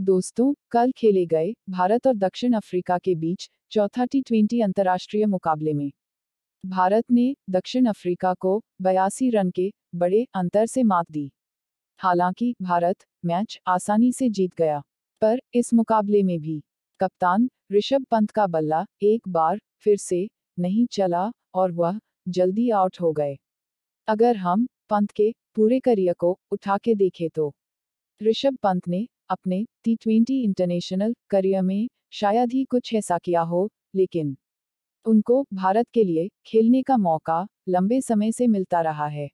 दोस्तों कल खेले गए भारत और दक्षिण अफ्रीका के बीच चौथा टी ट्वेंटी अंतर्राष्ट्रीय मुकाबले में भारत ने दक्षिण अफ्रीका को बयासी रन के बड़े अंतर से मात दी हालांकि भारत मैच आसानी से जीत गया पर इस मुकाबले में भी कप्तान ऋषभ पंत का बल्ला एक बार फिर से नहीं चला और वह जल्दी आउट हो गए अगर हम पंत के पूरे करियर को उठा के देखें तो ऋषभ पंत ने अपने टी ट्वेंटी इंटरनेशनल करियर में शायद ही कुछ ऐसा किया हो लेकिन उनको भारत के लिए खेलने का मौका लंबे समय से मिलता रहा है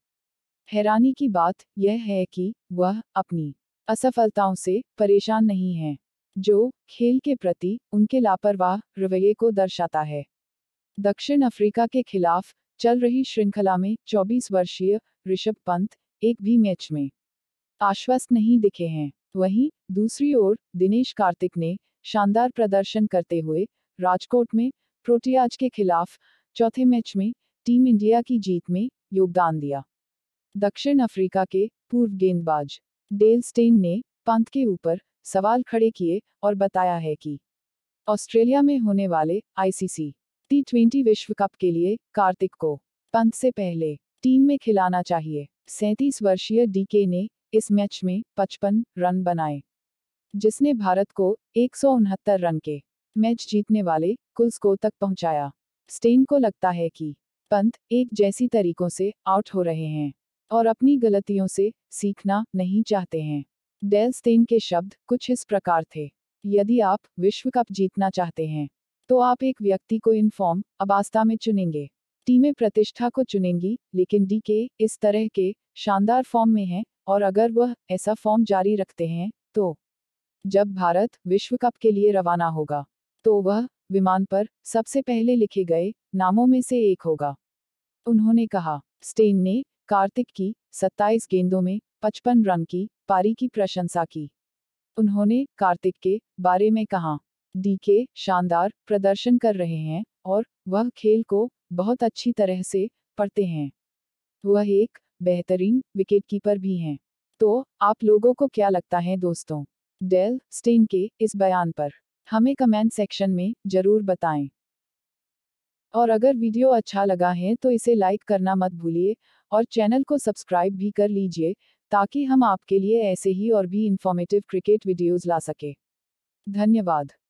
हैरानी की बात यह है कि वह अपनी असफलताओं से परेशान नहीं हैं जो खेल के प्रति उनके लापरवाह रवैये को दर्शाता है दक्षिण अफ्रीका के खिलाफ चल रही श्रृंखला में 24 वर्षीय ऋषभ पंत एक भी मैच में आश्वस्त नहीं दिखे हैं वहीं दूसरी ओर दिनेश कार्तिक ने शानदार प्रदर्शन करते हुए राजकोट में प्रोटियाज के खिलाफ चौथे मैच में टीम इंडिया की जीत में योगदान दिया दक्षिण अफ्रीका के पूर्व गेंदबाज डेल स्टेन ने पंत के ऊपर सवाल खड़े किए और बताया है कि ऑस्ट्रेलिया में होने वाले आईसीसी टी ट्वेंटी विश्व कप के लिए कार्तिक को पंत से पहले टीम में खिलाना चाहिए सैंतीस वर्षीय डीके ने इस मैच में 55 रन बनाए जिसने भारत को एक रन के मैच जीतने वाले कुल स्कोर तक पहुंचाया स्टेन को लगता है कि पंत एक जैसी तरीकों से आउट हो रहे हैं और अपनी गलतियों से सीखना नहीं चाहते हैं डेल स्टेन के शब्द कुछ इस प्रकार थे यदि आप विश्व कप जीतना चाहते हैं तो आप एक व्यक्ति को इन फॉर्म अबास्ता में चुनेंगे टीमें प्रतिष्ठा को चुनेंगी लेकिन डीके इस तरह के शानदार फॉर्म में हैं और अगर वह ऐसा फॉर्म जारी रखते हैं तो जब भारत विश्व कप के लिए रवाना होगा तो वह विमान पर सबसे पहले लिखे गए नामों में से एक होगा उन्होंने कहा स्टेन ने कार्तिक की 27 गेंदों में 55 रन की पारी की प्रशंसा की उन्होंने कार्तिक के बारे में कहा डीके शानदार प्रदर्शन कर रहे हैं और वह खेल को बहुत अच्छी तरह से पढ़ते हैं वह एक बेहतरीन विकेटकीपर भी हैं तो आप लोगों को क्या लगता है दोस्तों डेल स्टेन के इस बयान पर हमें कमेंट सेक्शन में जरूर बताएं और अगर वीडियो अच्छा लगा है तो इसे लाइक करना मत भूलिए और चैनल को सब्सक्राइब भी कर लीजिए ताकि हम आपके लिए ऐसे ही और भी इन्फॉर्मेटिव क्रिकेट वीडियोज ला सके धन्यवाद